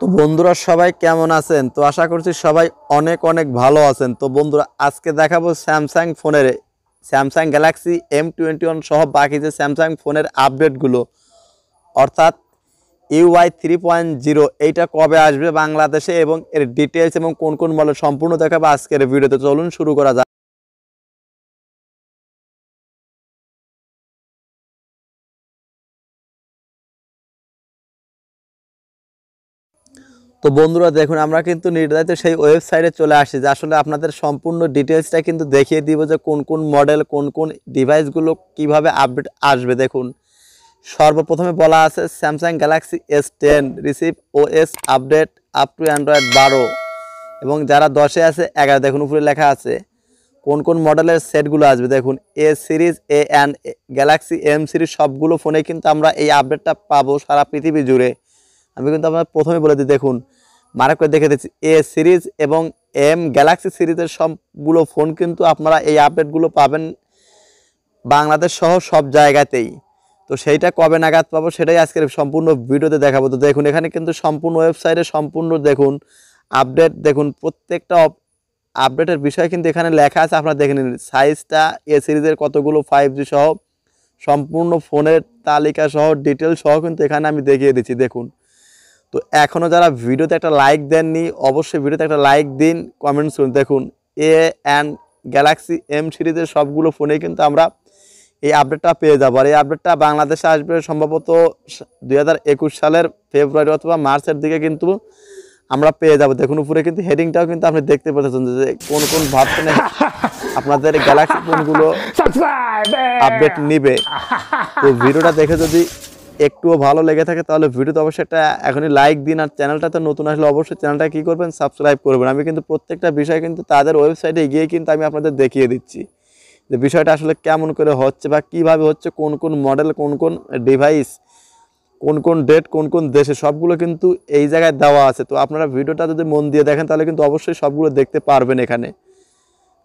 তো বন্ধুরা সবাই কেমন আছেন তো আশা করছি সবাই অনেক অনেক ভালো আছেন তো বন্ধুরা আজকে দেখাবো স্যামসাং ফোনের Samsung Galaxy M twenty one সহ বাকি যে স্যামসাং ফোনের আপডেটগুলো অর্থাৎ ইউআই থ্রি পয়েন্ট জিরো এইটা কবে আসবে বাংলাদেশে এবং এর ডিটেলস এবং কোন কোন মলে সম্পূর্ণ দেখাবো আজকের ভিডিওতে চলুন শুরু করা যাক তো বন্ধুরা দেখুন আমরা কিন্তু নির্ধারিত সেই ওয়েবসাইটে চলে আসি যে আসলে আপনাদের সম্পূর্ণ ডিটেলসটা কিন্তু দেখিয়ে দিব যে কোন কোন মডেল কোন কোন ডিভাইসগুলো কিভাবে আপডেট আসবে দেখুন সর্বপ্রথমে বলা আছে Samsung Galaxy S ten receive OS update up to Android বারো এবং যারা দশে আছে এগারো দেখুন উপরে লেখা আছে কোন কোন মডেলের সেটগুলো আসবে দেখুন A series A and Galaxy M series সবগুলো ফোনে কিন্তু আমরা এই আপডেটটা পাবো সারা পৃথিবী জুড়ে আমি কিন্তু আপনার প্রথমে বলে দিই দেখুন করে দেখে দিচ্ছি এ সিরিজ এবং এম গ্যালাক্সি সিরিজের সবগুলো ফোন কিন্তু আপনারা এই আপডেটগুলো পাবেন বাংলাদেশ সহ সব জায়গাতেই তো সেইটা কবে নাগাদ পাবো সেটাই আজকের সম্পূর্ণ ভিডিওতে দেখাবো তো দেখুন এখানে কিন্তু সম্পূর্ণ ওয়েবসাইটে সম্পূর্ণ দেখুন আপডেট দেখুন প্রত্যেকটা আপডেটের বিষয় কিন্তু এখানে লেখা আছে আপনারা দেখে নিন সাইজটা এ সিরিজের কতগুলো ফাইভ জি সহ সম্পূর্ণ ফোনের তালিকা সহ ডিটেল সহ কিন্তু এখানে আমি দেখিয়ে দিচ্ছি দেখুন তো এখনও যারা ভিডিওতে একটা লাইক দেননি অবশ্যই ভিডিওতে একটা লাইক দিন কমেন্টস করুন দেখুন এ অ্যান্ড গ্যালাক্সি এম সিরিজের সবগুলো ফোনে কিন্তু আমরা এই আপডেটটা পেয়ে যাবো আর এই আপডেটটা বাংলাদেশে আসবে সম্ভবত দুই সালের ফেব্রুয়ারি অথবা মার্চের দিকে কিন্তু আমরা পেয়ে যাবো দেখুন উপরে কিন্তু হেডিংটাও কিন্তু আপনি দেখতে পেতেছেন যে কোন কোন ভাবছেন আপনাদের গ্যালাক্সি ফোনগুলো আপডেট নিবে তো ভিডিওটা দেখে যদি একটুও ভালো লেগে থাকে তাহলে ভিডিওতে অবশ্যই একটা এখনই লাইক দিন আর চ্যানেলটা তো নতুন আসলে অবশ্যই চ্যানেলটা কী করবেন সাবস্ক্রাইব করবেন আমি কিন্তু প্রত্যেকটা বিষয় কিন্তু তাদের ওয়েবসাইটে গিয়ে কিন্তু আমি আপনাদের দেখিয়ে দিচ্ছি যে বিষয়টা আসলে কেমন করে হচ্ছে বা কিভাবে হচ্ছে কোন কোন মডেল কোন কোন ডিভাইস কোন কোন ডেট কোন কোন দেশে সবগুলো কিন্তু এই জায়গায় দেওয়া আছে তো আপনারা ভিডিওটা যদি মন দিয়ে দেখেন তাহলে কিন্তু অবশ্যই সবগুলো দেখতে পারবেন এখানে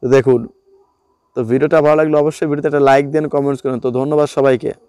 তো দেখুন তো ভিডিওটা ভালো লাগলে অবশ্যই ভিডিওতে একটা লাইক দিন কমেন্টস করেন তো ধন্যবাদ সবাইকে